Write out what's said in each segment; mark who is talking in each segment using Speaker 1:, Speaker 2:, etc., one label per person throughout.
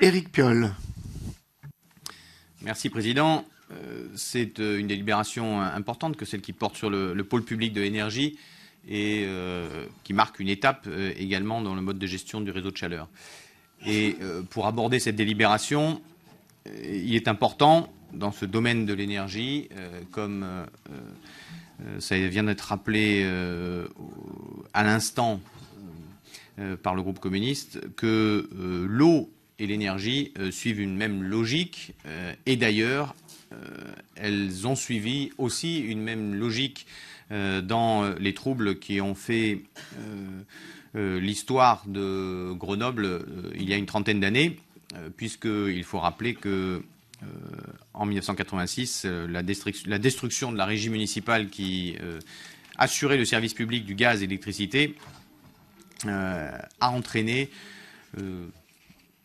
Speaker 1: Éric Piolle. Merci, Président. Euh, c'est euh, une délibération importante que celle qui porte sur le, pôle public de l'énergie et euh, qui marque une étape également dans le mode de gestion du réseau de chaleur. Et pour aborder cette délibération, il est important, dans ce domaine de l'énergie, comme ça vient d'être rappelé à l'instant par le groupe communiste, que l'eau et l'énergie euh, suivent une même logique euh, et d'ailleurs euh, elles ont suivi aussi une même logique dans les troubles qui ont fait l'histoire de Grenoble il y a une trentaine d'années, puisque il faut rappeler que en 1986, la, la, destruction de la régie municipale qui assurait le service public du gaz et de l'électricité a entraîné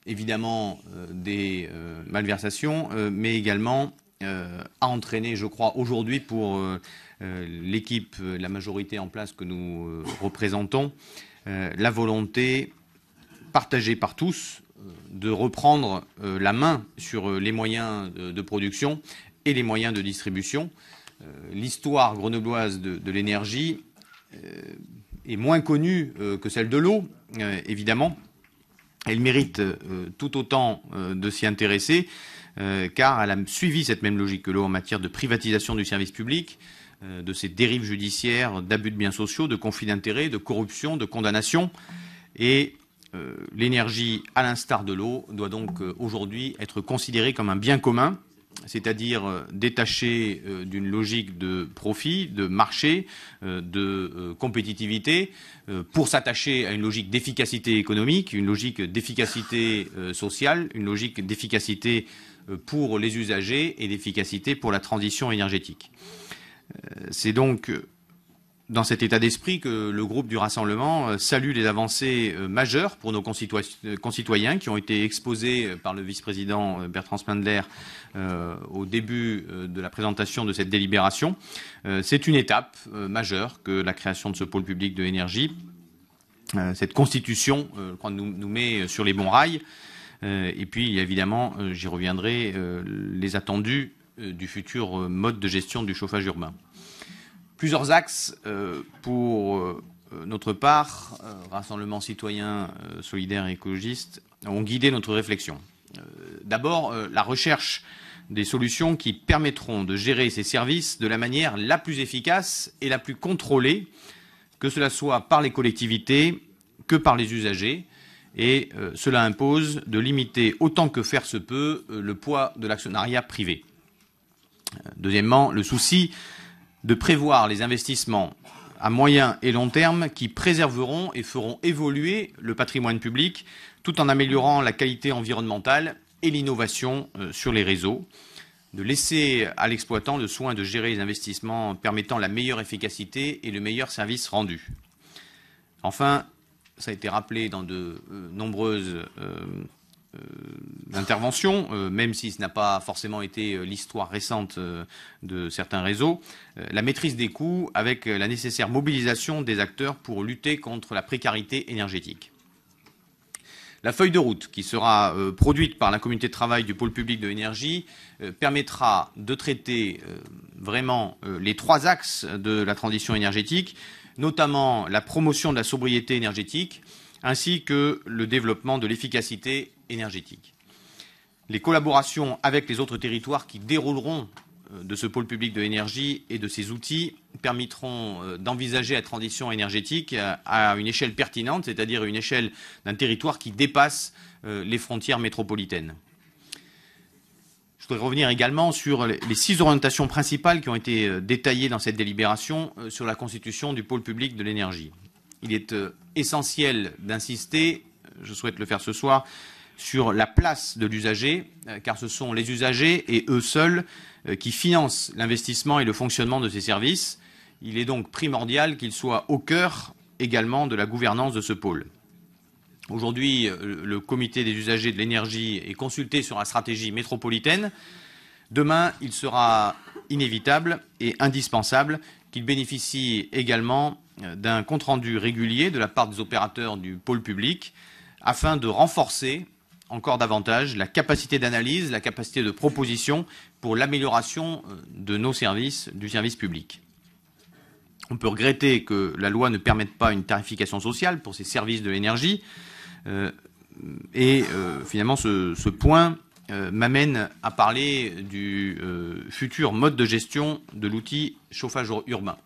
Speaker 1: évidemment euh, des euh, malversations, euh, mais également a entraîné, je crois, aujourd'hui pour l'équipe, la majorité en place que nous représentons, la volonté partagée par tous de reprendre la main sur les moyens de production et les moyens de distribution. L'histoire grenobloise de, de l'énergie est moins connue que celle de l'eau, évidemment elle mérite euh, tout autant euh, de s'y intéresser, euh, car elle a suivi cette même logique que l'eau en matière de privatisation du service public, de ses dérives judiciaires, d'abus de biens sociaux, de conflits d'intérêts, de corruption, de condamnation. Et l'énergie, à l'instar de l'eau, doit donc aujourd'hui être considérée comme un bien commun c'est-à-dire euh, détaché euh, d'une logique de profit, de marché, euh, de compétitivité, pour s'attacher à une logique d'efficacité économique, une logique d'efficacité sociale, une logique d'efficacité pour les usagers et d'efficacité pour la transition énergétique. C'est donc dans cet état d'esprit que le groupe du Rassemblement euh, salue les avancées euh, majeures pour nos euh, concitoyens qui ont été exposées par le vice-président Bertrand Spindler au début de la présentation de cette délibération. C'est une étape majeure que la création de ce pôle public de l'énergie. Cette constitution nous met sur les bons rails. Et puis, évidemment, j'y reviendrai, les attendus du futur mode de gestion du chauffage urbain plusieurs axes euh, pour euh, euh, notre part, Rassemblement citoyen, solidaire et écologiste, ont guidé notre réflexion. D'abord, la recherche des solutions qui permettront de gérer ces services de la manière la plus efficace et la plus contrôlée, que cela soit par les collectivités que par les usagers. Et cela impose de limiter autant que faire se peut le poids de l'actionnariat privé. Deuxièmement, le souci de prévoir les investissements à moyen et long terme qui préserveront et feront évoluer le patrimoine public tout en améliorant la qualité environnementale et l'innovation euh, sur les réseaux, de laisser à l'exploitant le soin de gérer les investissements permettant la meilleure efficacité et le meilleur service rendu. Enfin, ça a été rappelé dans de euh, nombreuses euh, euh, d'intervention, euh, même si ce n'a pas forcément été euh, l'histoire récente de certains réseaux, la maîtrise des coûts avec la nécessaire mobilisation des acteurs pour lutter contre la précarité énergétique. La feuille de route qui sera produite par la communauté de travail du pôle public de l'énergie permettra de traiter vraiment les trois axes de la transition énergétique, notamment la promotion de la sobriété énergétique, ainsi que le développement de l'efficacité énergétique. Les collaborations avec les autres territoires qui dérouleront euh, de ce pôle public de l'énergie et de ses outils permettront euh, d'envisager la transition énergétique euh, à une échelle pertinente, c'est-à-dire une échelle d'un territoire qui dépasse les frontières métropolitaines. Je voudrais revenir également sur les six orientations principales qui ont été détaillées dans cette délibération sur la constitution du pôle public de l'énergie. Il est essentiel d'insister, je souhaite le faire ce soir, sur la place de l'usager, euh, car ce sont les usagers et eux seuls euh, qui financent l'investissement et le fonctionnement de ces services. Il est donc primordial qu'ils soient au cœur également de la gouvernance de ce pôle. Aujourd'hui, euh, le comité des usagers de l'énergie est consulté sur la stratégie métropolitaine. Demain, il sera inévitable et indispensable qu'il bénéficie également d'un compte-rendu régulier de la part des opérateurs du pôle public afin de renforcer encore davantage la capacité d'analyse, la capacité de proposition pour l'amélioration euh, de nos services, du service public. On peut regretter que la loi ne permette pas une tarification sociale pour ces services de l'énergie. Euh, et euh, finalement, ce, point m'amène à parler du futur mode de gestion de l'outil chauffage urbain.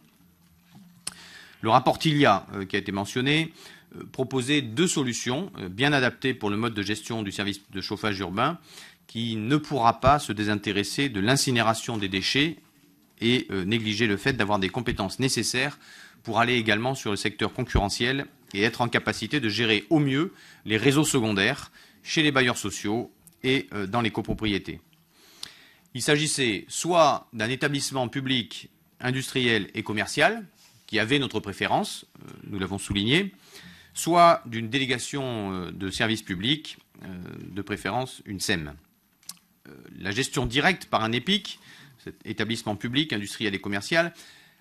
Speaker 1: Le rapport TILIA, qui a été mentionné, euh, proposer deux solutions euh, bien adaptées pour le mode de gestion du service de chauffage urbain qui ne pourra pas se désintéresser de l'incinération des déchets et euh, négliger le fait d'avoir des compétences nécessaires pour aller également sur le secteur concurrentiel et être en capacité de gérer au mieux les réseaux secondaires chez les bailleurs sociaux et dans les copropriétés. Il s'agissait soit d'un établissement public industriel et commercial, qui avait notre préférence, nous l'avons souligné, soit d'une délégation euh, de service public, euh, de préférence une SEM. Euh, la gestion directe par un EPIC, cet établissement public, industriel et commercial,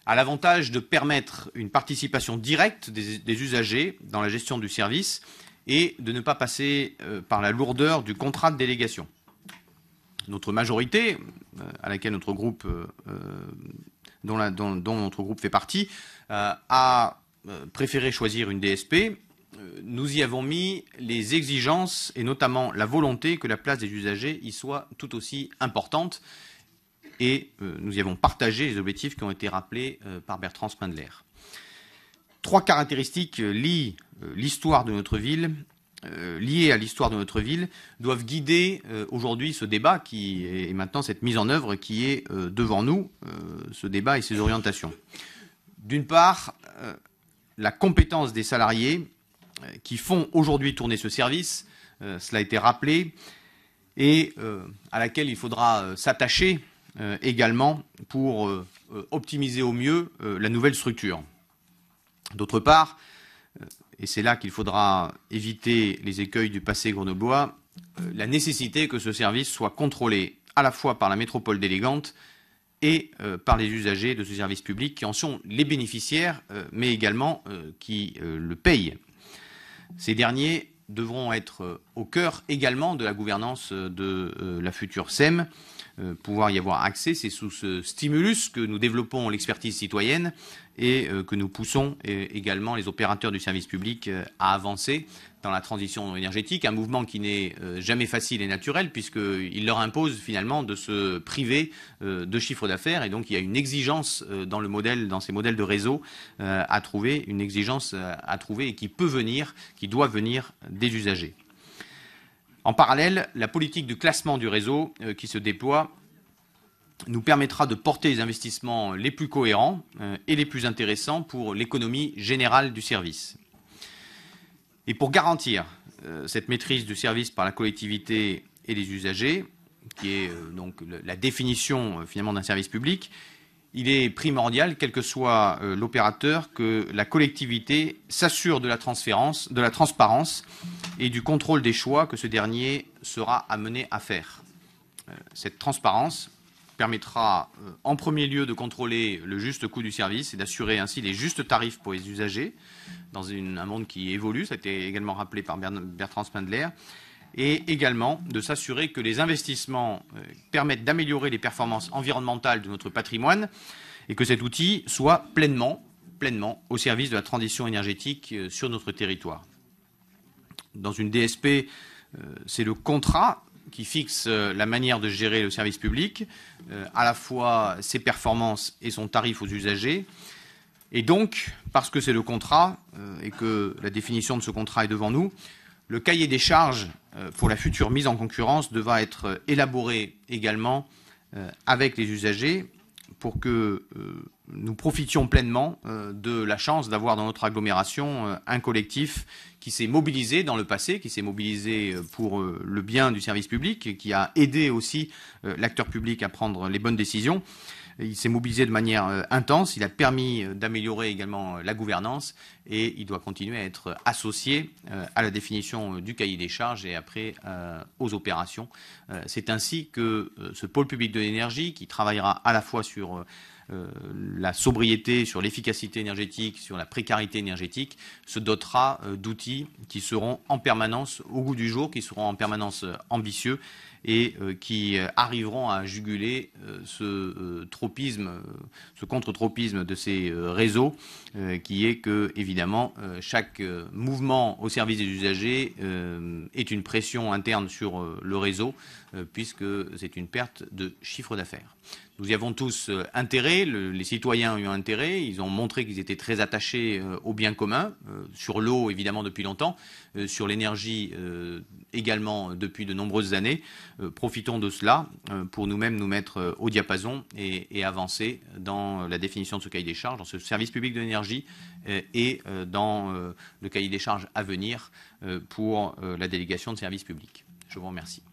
Speaker 1: a l'avantage de permettre une participation directe des, usagers dans la gestion du service et de ne pas passer par la lourdeur du contrat de délégation. Notre majorité, à laquelle notre groupe, dont notre groupe fait partie, a euh, préféré choisir une DSP, euh, nous y avons mis les exigences et notamment la volonté que la place des usagers y soit tout aussi importante. Et euh, nous y avons partagé les objectifs qui ont été rappelés par Bertrand Spindler. Trois caractéristiques liées à l'histoire de notre ville, doivent guider aujourd'hui ce débat qui est, maintenant cette mise en œuvre qui est devant nous, ce débat et ses orientations. D'une part, la compétence des salariés euh, qui font aujourd'hui tourner ce service, euh, cela a été rappelé, et euh, à laquelle il faudra s'attacher également pour optimiser au mieux la nouvelle structure. D'autre part, et c'est là qu'il faudra éviter les écueils du passé grenoblois, la nécessité que ce service soit contrôlé à la fois par la métropole délégante et euh, par les usagers de ce service public qui en sont les bénéficiaires, euh, mais également euh, qui le payent. Ces derniers devront être au cœur également de la gouvernance de la future SEM, pouvoir y avoir accès. C'est sous ce stimulus que nous développons l'expertise citoyenne et euh, que nous poussons euh, également les opérateurs du service public euh, à avancer dans la transition énergétique, un mouvement qui n'est jamais facile et naturel, puisqu'il leur impose finalement de se priver de chiffre d'affaires. Et donc il y a une exigence dans, ces modèles de réseau à trouver, une exigence à trouver et qui peut venir, qui doit venir des usagers. En parallèle, la politique du classement du réseau qui se déploie nous permettra de porter les investissements les plus cohérents euh, et les plus intéressants pour l'économie générale du service. Et pour garantir euh, cette maîtrise du service par la collectivité et les usagers, qui est euh, donc la définition finalement d'un service public, il est primordial, quel que soit l'opérateur, que la collectivité s'assure de la de la transparence et du contrôle des choix que ce dernier sera amené à faire. Cette transparence, permettra euh, en premier lieu de contrôler le juste coût du service et d'assurer ainsi les justes tarifs pour les usagers dans un monde qui évolue, ça a été également rappelé par Bertrand Spindler, et également de s'assurer que les investissements euh, permettent d'améliorer les performances environnementales de notre patrimoine et que cet outil soit pleinement, pleinement au service de la transition énergétique euh, sur notre territoire. Dans une DSP, c'est le contrat qui fixe euh, la manière de gérer le service public, euh, à la fois ses performances et son tarif aux usagers. Et donc, parce que c'est le contrat euh, et que la définition de ce contrat est devant nous, le cahier des charges pour la future mise en concurrence devra être élaboré également avec les usagers pour que nous profitions pleinement euh, de la chance d'avoir dans notre agglomération euh, un collectif qui s'est mobilisé dans le passé, qui s'est mobilisé euh, pour le bien du service public, qui a aidé aussi l'acteur public à prendre les bonnes décisions. Il s'est mobilisé de manière euh, intense. Il a permis euh, d'améliorer également euh, la gouvernance et il doit continuer à être associé à la définition du cahier des charges et après aux opérations. C'est ainsi que ce pôle public de l'énergie, qui travaillera à la fois sur la sobriété, sur l'efficacité énergétique, sur la précarité énergétique, se dotera d'outils qui seront en permanence au goût du jour, qui seront en permanence ambitieux et euh, qui euh, arriveront à juguler euh, ce tropisme, ce contre-tropisme de ces réseaux, qui est que, évidemment, chaque mouvement au service des usagers est une pression interne sur le réseau euh, puisque c'est une perte de chiffre d'affaires. Nous y avons tous euh, intérêt, les citoyens ont intérêt, ils ont montré qu'ils étaient très attachés euh, au bien commun, sur l'eau évidemment depuis longtemps, sur l'énergie également depuis de nombreuses années. profitons de cela pour nous-mêmes nous mettre au diapason et, et, avancer dans la définition de ce cahier des charges, dans ce service public de l'énergie et dans le cahier des charges à venir pour la délégation de services publics. Je vous remercie.